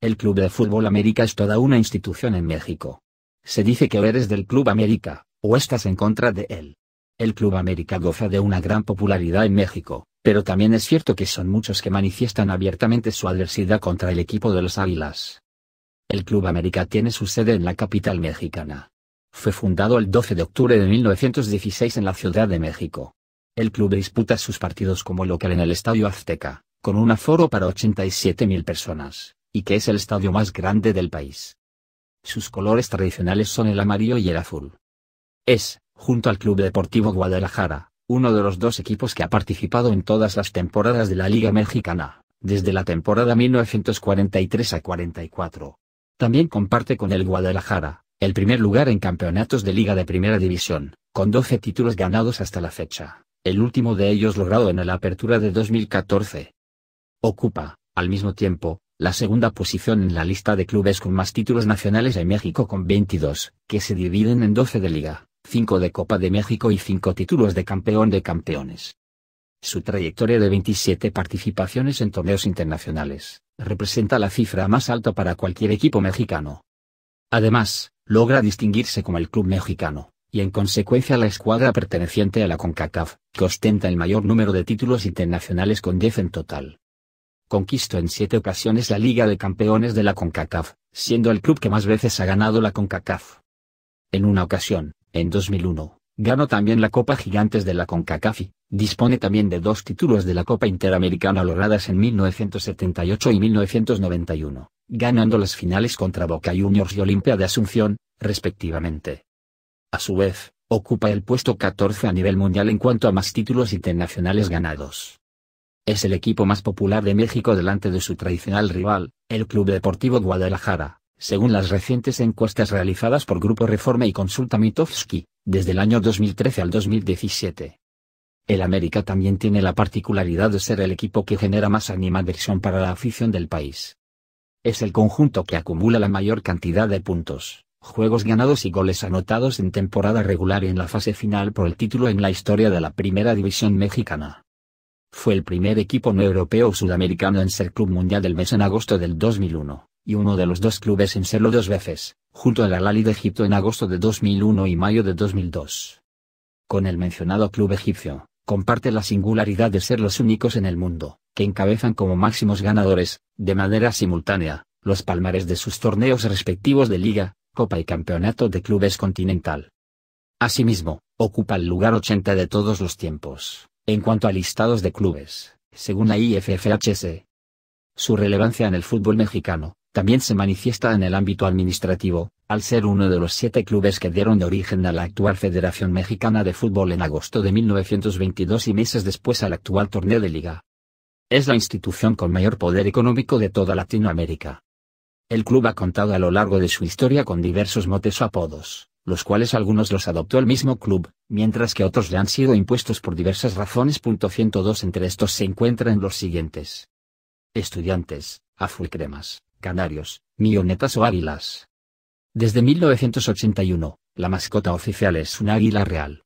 El Club de Fútbol América es toda una institución en México. Se dice que eres del Club América, o estás en contra de él. El Club América goza de una gran popularidad en México, pero también es cierto que son muchos que manifiestan abiertamente su adversidad contra el equipo de los Águilas. El Club América tiene su sede en la capital mexicana. Fue fundado el 12 de octubre de 1916 en la Ciudad de México. El club disputa sus partidos como local en el Estadio Azteca, con un aforo para 87.000 personas, y que es el estadio más grande del país. Sus colores tradicionales son el amarillo y el azul. Es, junto al Club Deportivo Guadalajara, uno de los dos equipos que ha participado en todas las temporadas de la Liga Mexicana, desde la temporada 1943 a 44. También comparte con el Guadalajara, el primer lugar en campeonatos de Liga de Primera División, con 12 títulos ganados hasta la fecha, el último de ellos logrado en la apertura de 2014. Ocupa, al mismo tiempo, la segunda posición en la lista de clubes con más títulos nacionales en México con 22, que se dividen en 12 de Liga, 5 de Copa de México y 5 títulos de campeón de campeones. Su trayectoria de 27 participaciones en torneos internacionales, representa la cifra más alta para cualquier equipo mexicano. Además, logra distinguirse como el club mexicano, y en consecuencia la escuadra perteneciente a la CONCACAF, que ostenta el mayor número de títulos internacionales con 10 en total. Conquistó en siete ocasiones la Liga de Campeones de la CONCACAF, siendo el club que más veces ha ganado la CONCACAF. En una ocasión, en 2001, Ganó también la Copa Gigantes de la CONCACAF, dispone también de dos títulos de la Copa Interamericana logradas en 1978 y 1991, ganando las finales contra Boca Juniors y Olimpia de Asunción, respectivamente. A su vez, ocupa el puesto 14 a nivel mundial en cuanto a más títulos internacionales ganados. Es el equipo más popular de México delante de su tradicional rival, el Club Deportivo Guadalajara, según las recientes encuestas realizadas por Grupo Reforma y Consulta Mitofsky, desde el año 2013 al 2017. El América también tiene la particularidad de ser el equipo que genera más animadversión para la afición del país. Es el conjunto que acumula la mayor cantidad de puntos, juegos ganados y goles anotados en temporada regular y en la fase final por el título en la historia de la Primera División Mexicana. Fue el primer equipo no europeo sudamericano en ser Club Mundial del mes en agosto del 2001, y uno de los dos clubes en serlo dos veces, junto al al de Egipto en agosto de 2001 y mayo de 2002. Con el mencionado club egipcio, comparte la singularidad de ser los únicos en el mundo, que encabezan como máximos ganadores, de manera simultánea, los palmares de sus torneos respectivos de Liga, Copa y Campeonato de Clubes Continental. Asimismo, ocupa el lugar 80 de todos los tiempos, en cuanto a listados de clubes, según la IFFHS. Su relevancia en el fútbol mexicano, también se manifiesta en el ámbito administrativo, al ser uno de los siete clubes que dieron origen a la actual Federación Mexicana de Fútbol en agosto de 1922 y meses después al actual torneo de liga. Es la institución con mayor poder económico de toda Latinoamérica. El club ha contado a lo largo de su historia con diversos motes o apodos, los cuales algunos los adoptó el mismo club, mientras que otros le han sido impuestos por diversas razones. 102 Entre estos se encuentran los siguientes. Estudiantes, Cremas canarios, mionetas o águilas. Desde 1981, la mascota oficial es un águila real.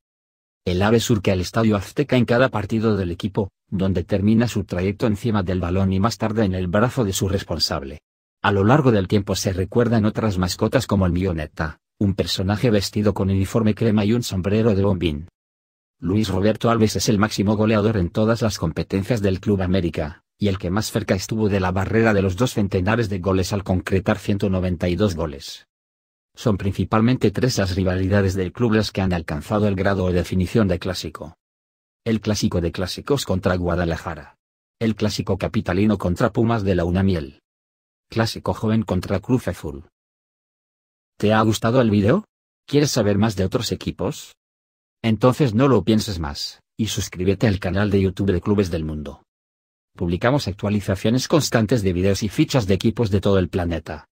El ave surca el estadio azteca en cada partido del equipo, donde termina su trayecto encima del balón y más tarde en el brazo de su responsable. A lo largo del tiempo se recuerdan otras mascotas como el mioneta, un personaje vestido con uniforme crema y un sombrero de bombín. Luis Roberto Alves es el máximo goleador en todas las competencias del Club América, y el que más cerca estuvo de la barrera de los dos centenares de goles al concretar 192 goles. Son principalmente tres las rivalidades del club las que han alcanzado el grado o definición de clásico. El clásico de clásicos contra Guadalajara. El clásico capitalino contra Pumas de la Unamiel. Clásico joven contra Cruz Azul. ¿Te ha gustado el video? ¿Quieres saber más de otros equipos? Entonces no lo pienses más, y suscríbete al canal de YouTube de Clubes del Mundo. Publicamos actualizaciones constantes de videos y fichas de equipos de todo el planeta.